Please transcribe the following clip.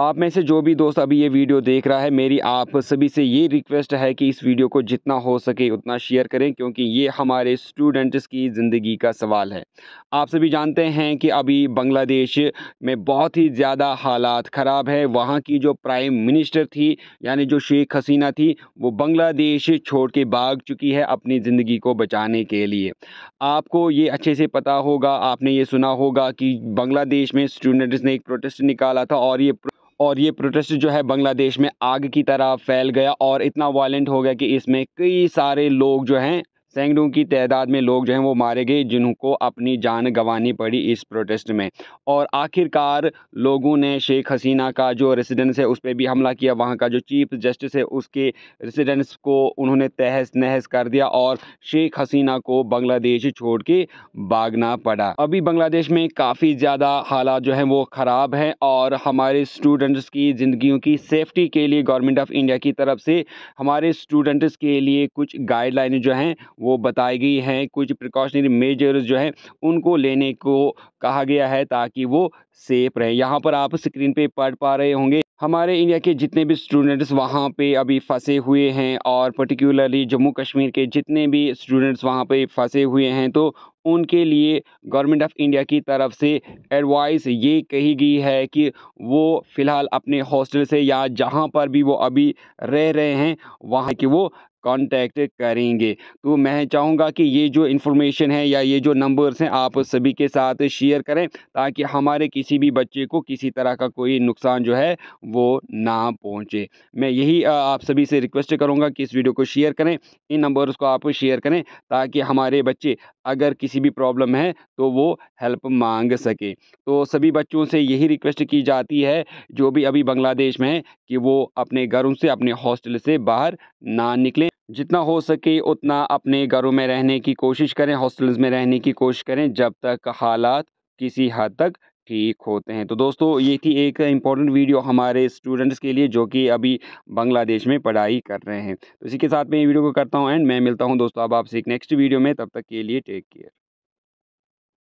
आप में से जो भी दोस्त अभी ये वीडियो देख रहा है मेरी आप सभी से ये रिक्वेस्ट है कि इस वीडियो को जितना हो सके उतना शेयर करें क्योंकि ये हमारे स्टूडेंट्स की ज़िंदगी का सवाल है आप सभी जानते हैं कि अभी बांग्लादेश में बहुत ही ज़्यादा हालात ख़राब है वहाँ की जो प्राइम मिनिस्टर थी यानी जो शेख हसीना थी वो बांग्लादेश छोड़ के भाग चुकी है अपनी ज़िंदगी को बचाने के लिए आपको ये अच्छे से पता होगा आपने ये सुना होगा कि बांग्लादेश में स्टूडेंट्स ने एक प्रोटेस्ट निकाला था और ये और ये प्रोटेस्ट जो है बांग्लादेश में आग की तरह फैल गया और इतना वायलेंट हो गया कि इसमें कई सारे लोग जो हैं सैकड़ों की तादाद में लोग जो हैं वो मारे गए जिनको अपनी जान गंवानी पड़ी इस प्रोटेस्ट में और आखिरकार लोगों ने शेख हसीना का जो रेसिडेंस है उस पर भी हमला किया वहाँ का जो चीफ जस्टिस है उसके रेसिडेंस को उन्होंने तहस नहस कर दिया और शेख हसीना को बांग्लादेश छोड़ के भागना पड़ा अभी बांग्लादेश में काफ़ी ज़्यादा हालात जो हैं वो ख़राब हैं और हमारे स्टूडेंट्स की ज़िंदगी की सेफ्टी के लिए गवर्नमेंट ऑफ इंडिया की तरफ से हमारे स्टूडेंट्स के लिए कुछ गाइडलाइन जो हैं वो बताई गई हैं कुछ प्रिकॉशनरी मेजर्स जो हैं उनको लेने को कहा गया है ताकि वो सेफ रहें यहाँ पर आप स्क्रीन पे पढ़ पा रहे होंगे हमारे इंडिया के जितने भी स्टूडेंट्स वहाँ पे अभी फंसे हुए हैं और पर्टिकुलरली जम्मू कश्मीर के जितने भी स्टूडेंट्स वहाँ पे फंसे हुए हैं तो उनके लिए गवर्नमेंट ऑफ इंडिया की तरफ से एडवाइस ये कही गई है कि वो फ़िलहाल अपने हॉस्टल से या जहाँ पर भी वो अभी रह रहे हैं वहाँ कि वो कांटेक्ट करेंगे तो मैं चाहूँगा कि ये जो इन्फॉर्मेशन है या ये जो नंबर्स हैं आप सभी के साथ शेयर करें ताकि हमारे किसी भी बच्चे को किसी तरह का कोई नुकसान जो है वो ना पहुँचे मैं यही आप सभी से रिक्वेस्ट करूँगा कि इस वीडियो को शेयर करें इन नंबर्स को आप शेयर करें ताकि हमारे बच्चे अगर किसी भी प्रॉब्लम है तो वो हेल्प मांग सके तो सभी बच्चों से यही रिक्वेस्ट की जाती है जो भी अभी बांग्लादेश में है कि वो अपने घरों से अपने हॉस्टल से बाहर ना निकलें जितना हो सके उतना अपने घरों में रहने की कोशिश करें हॉस्टल्स में रहने की कोशिश करें जब तक हालात किसी हद तक ठीक होते हैं तो दोस्तों ये थी एक इम्पॉर्टेंट वीडियो हमारे स्टूडेंट्स के लिए जो कि अभी बांग्लादेश में पढ़ाई कर रहे हैं तो इसी के साथ मैं ये वीडियो को करता हूँ एंड मैं मिलता हूँ दोस्तों अब आपसे एक नेक्स्ट वीडियो में तब तक के लिए टेक केयर